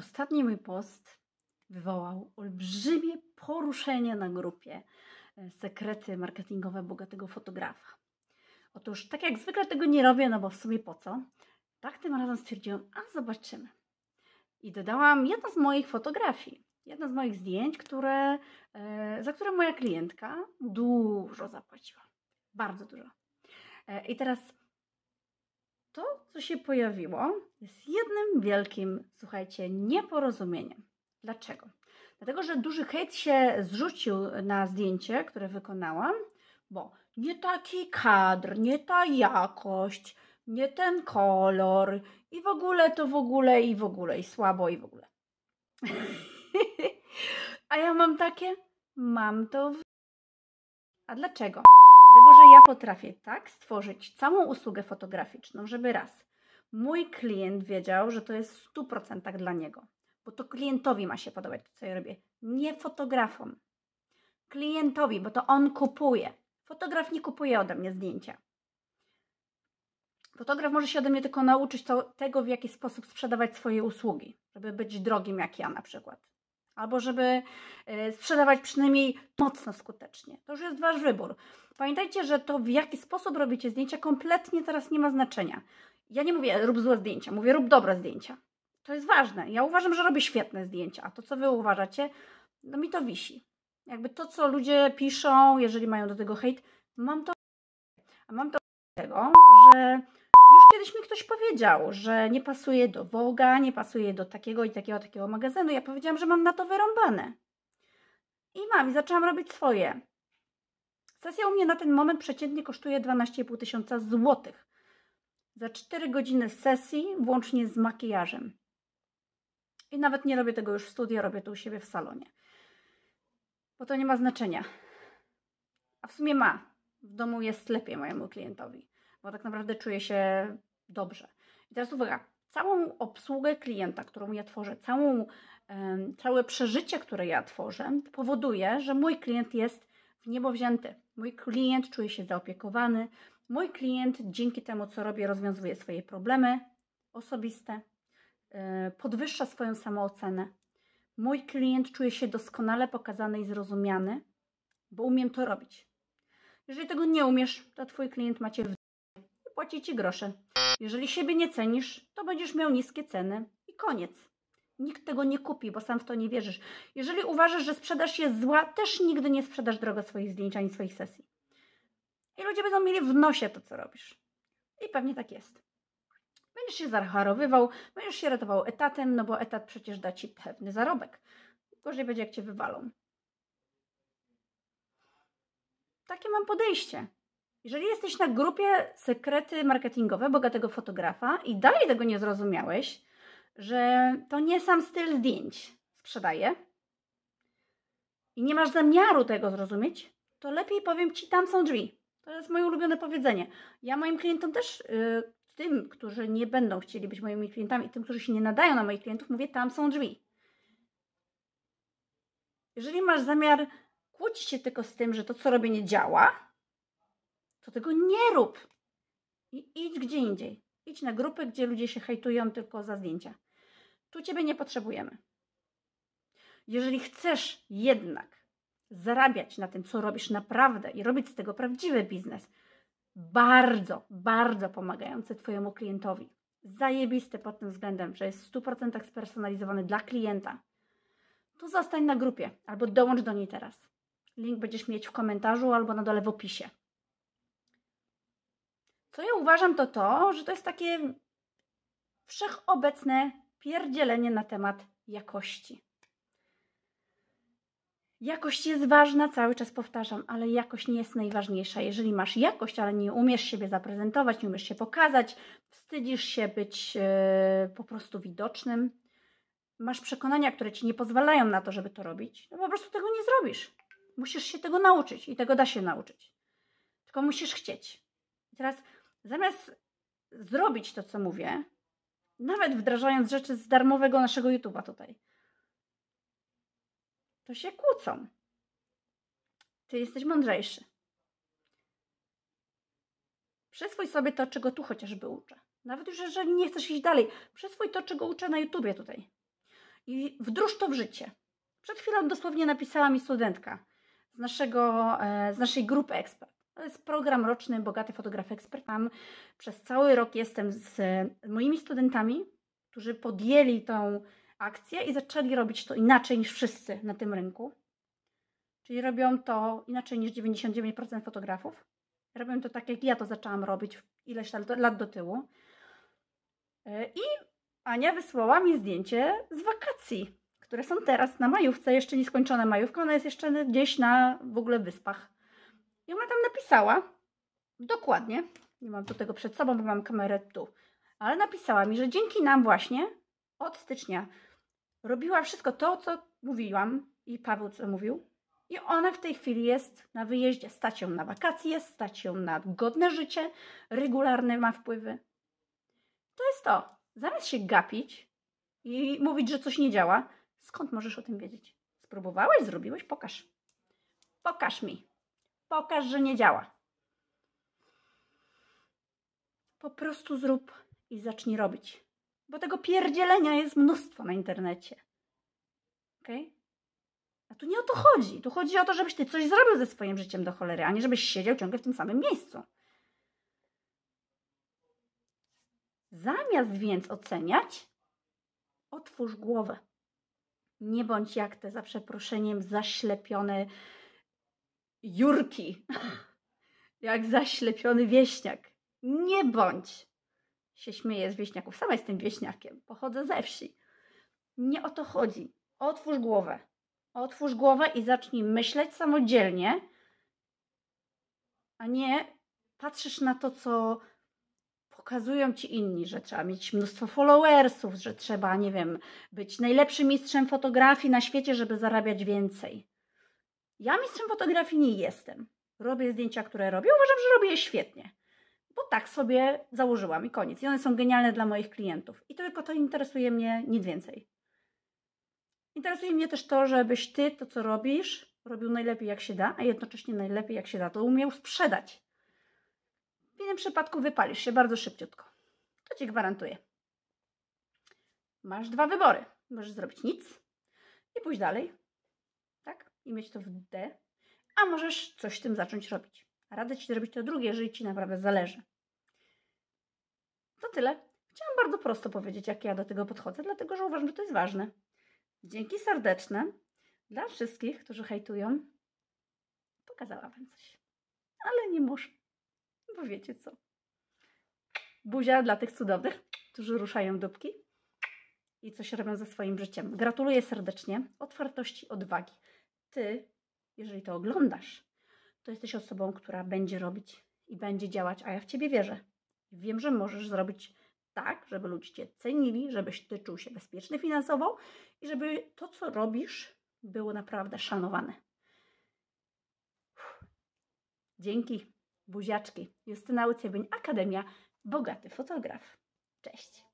Ostatni mój post wywołał olbrzymie poruszenie na grupie e, Sekrety marketingowe bogatego fotografa. Otóż, tak jak zwykle tego nie robię, no bo w sumie po co? Tak tym razem stwierdziłam, a zobaczymy. I dodałam jedno z moich fotografii, jedno z moich zdjęć, które, e, za które moja klientka dużo zapłaciła. Bardzo dużo. E, I teraz to, co się pojawiło, jest jednym wielkim, słuchajcie, nieporozumieniem. Dlaczego? Dlatego, że duży hejt się zrzucił na zdjęcie, które wykonałam, bo nie taki kadr, nie ta jakość, nie ten kolor i w ogóle to w ogóle i w ogóle i słabo i w ogóle. A ja mam takie, mam to w... A dlaczego? Dlatego, że ja potrafię tak stworzyć całą usługę fotograficzną, żeby raz mój klient wiedział, że to jest w 100% dla niego, bo to klientowi ma się podobać to, co ja robię, nie fotografom. Klientowi, bo to on kupuje. Fotograf nie kupuje ode mnie zdjęcia. Fotograf może się ode mnie tylko nauczyć to, tego, w jaki sposób sprzedawać swoje usługi, żeby być drogim jak ja na przykład albo żeby e, sprzedawać przynajmniej mocno skutecznie. To już jest wasz wybór. Pamiętajcie, że to w jaki sposób robicie zdjęcia kompletnie teraz nie ma znaczenia. Ja nie mówię rób złe zdjęcia, mówię rób dobre zdjęcia. To jest ważne. Ja uważam, że robię świetne zdjęcia, a to co wy uważacie, no mi to wisi. Jakby to co ludzie piszą, jeżeli mają do tego hejt, mam to a mam to tego, że Kiedyś mi ktoś powiedział, że nie pasuje do Woga, nie pasuje do takiego i takiego, takiego magazynu. Ja powiedziałam, że mam na to wyrąbane. I mam, i zaczęłam robić swoje. Sesja u mnie na ten moment przeciętnie kosztuje 12,5 tysiąca złotych. Za 4 godziny sesji, włącznie z makijażem. I nawet nie robię tego już w studiu, robię to u siebie w salonie. Bo to nie ma znaczenia. A w sumie ma. W domu jest lepiej mojemu klientowi, bo tak naprawdę czuję się dobrze. I teraz uwaga, całą obsługę klienta, którą ja tworzę, całą, całe przeżycie, które ja tworzę, powoduje, że mój klient jest w niebo wzięty. Mój klient czuje się zaopiekowany. Mój klient dzięki temu, co robię, rozwiązuje swoje problemy osobiste, e, podwyższa swoją samoocenę. Mój klient czuje się doskonale pokazany i zrozumiany, bo umiem to robić. Jeżeli tego nie umiesz, to Twój klient macie w płaci ci grosze. Jeżeli siebie nie cenisz, to będziesz miał niskie ceny i koniec. Nikt tego nie kupi, bo sam w to nie wierzysz. Jeżeli uważasz, że sprzedaż jest zła, też nigdy nie sprzedasz drogo swoich zdjęć ani swoich sesji. I ludzie będą mieli w nosie to, co robisz. I pewnie tak jest. Będziesz się zacharowywał, będziesz się ratował etatem, no bo etat przecież da ci pewny zarobek. Gorzej będzie, jak cię wywalą. Takie mam podejście. Jeżeli jesteś na grupie Sekrety Marketingowe Bogatego Fotografa i dalej tego nie zrozumiałeś, że to nie sam styl zdjęć sprzedaje i nie masz zamiaru tego zrozumieć, to lepiej powiem Ci, tam są drzwi. To jest moje ulubione powiedzenie. Ja moim klientom też, yy, tym, którzy nie będą chcieli być moimi klientami, tym, którzy się nie nadają na moich klientów, mówię, tam są drzwi. Jeżeli masz zamiar kłócić się tylko z tym, że to, co robię, nie działa, to tego nie rób. I idź gdzie indziej. Idź na grupy, gdzie ludzie się hejtują tylko za zdjęcia. Tu Ciebie nie potrzebujemy. Jeżeli chcesz jednak zarabiać na tym, co robisz naprawdę i robić z tego prawdziwy biznes, bardzo, bardzo pomagający Twojemu klientowi, zajebisty pod tym względem, że jest w 100% spersonalizowany dla klienta, to zostań na grupie albo dołącz do niej teraz. Link będziesz mieć w komentarzu albo na dole w opisie. Co ja uważam, to to, że to jest takie wszechobecne pierdzielenie na temat jakości. Jakość jest ważna, cały czas powtarzam, ale jakość nie jest najważniejsza. Jeżeli masz jakość, ale nie umiesz siebie zaprezentować, nie umiesz się pokazać, wstydzisz się być yy, po prostu widocznym, masz przekonania, które ci nie pozwalają na to, żeby to robić, no po prostu tego nie zrobisz. Musisz się tego nauczyć i tego da się nauczyć. Tylko musisz chcieć. I teraz Zamiast zrobić to, co mówię, nawet wdrażając rzeczy z darmowego naszego YouTube'a tutaj, to się kłócą. Ty jesteś mądrzejszy. Przyswój sobie to, czego tu chociażby uczę. Nawet już, jeżeli nie chcesz iść dalej, przyswój to, czego uczę na YouTubie tutaj. I wdróż to w życie. Przed chwilą dosłownie napisała mi studentka z, naszego, e, z naszej grupy ekspert. To jest program roczny Bogaty Fotograf Ekspert. Tam przez cały rok jestem z moimi studentami, którzy podjęli tą akcję i zaczęli robić to inaczej niż wszyscy na tym rynku. Czyli robią to inaczej niż 99% fotografów. Robią to tak, jak ja to zaczęłam robić ileś lat do tyłu. I Ania wysłała mi zdjęcie z wakacji, które są teraz na majówce, jeszcze nieskończone majówka. Ona jest jeszcze gdzieś na w ogóle wyspach. I ona tam napisała, dokładnie, nie mam tu tego przed sobą, bo mam kamerę tu, ale napisała mi, że dzięki nam właśnie od stycznia robiła wszystko to, co mówiłam i Paweł co mówił. I ona w tej chwili jest na wyjeździe, stać ją na wakacje, stać ją na godne życie, regularne ma wpływy. To jest to. Zamiast się gapić i mówić, że coś nie działa, skąd możesz o tym wiedzieć? Spróbowałeś, zrobiłeś, pokaż. Pokaż mi pokaż, że nie działa. Po prostu zrób i zacznij robić. Bo tego pierdzielenia jest mnóstwo na internecie. ok? A tu nie o to tak. chodzi. Tu chodzi o to, żebyś ty coś zrobił ze swoim życiem do cholery, a nie żebyś siedział ciągle w tym samym miejscu. Zamiast więc oceniać, otwórz głowę. Nie bądź jak te za przeproszeniem zaślepione Jurki, jak zaślepiony wieśniak. Nie bądź! Się śmieje z wieśniaków. Sama jestem wieśniakiem, pochodzę ze wsi. Nie o to chodzi. Otwórz głowę. Otwórz głowę i zacznij myśleć samodzielnie, a nie patrzysz na to, co pokazują ci inni, że trzeba mieć mnóstwo followersów, że trzeba, nie wiem, być najlepszym mistrzem fotografii na świecie, żeby zarabiać więcej. Ja mistrzem fotografii nie jestem. Robię zdjęcia, które robię. Uważam, że robię je świetnie. Bo tak sobie założyłam i koniec. I one są genialne dla moich klientów. I tylko to interesuje mnie, nic więcej. Interesuje mnie też to, żebyś ty to, co robisz, robił najlepiej jak się da, a jednocześnie najlepiej jak się da to umiał sprzedać. W innym przypadku wypalisz się bardzo szybciutko. To ci gwarantuję. Masz dwa wybory. Możesz zrobić nic i pójść dalej, i mieć to w D, a możesz coś z tym zacząć robić. Radzę Ci zrobić to drugie, jeżeli Ci naprawdę zależy. To tyle. Chciałam bardzo prosto powiedzieć, jak ja do tego podchodzę, dlatego że uważam, że to jest ważne. Dzięki serdeczne dla wszystkich, którzy hejtują. Pokazałam Wam coś. Ale nie muszę, bo wiecie co. Buzia dla tych cudownych, którzy ruszają dupki i coś robią ze swoim życiem. Gratuluję serdecznie otwartości, odwagi ty, jeżeli to oglądasz, to jesteś osobą, która będzie robić i będzie działać, a ja w ciebie wierzę. Wiem, że możesz zrobić tak, żeby ludzie cię cenili, żebyś ty czuł się bezpieczny finansowo i żeby to, co robisz, było naprawdę szanowane. Dzięki, buziaczki. Justyna Łyciewień, Akademia Bogaty Fotograf. Cześć.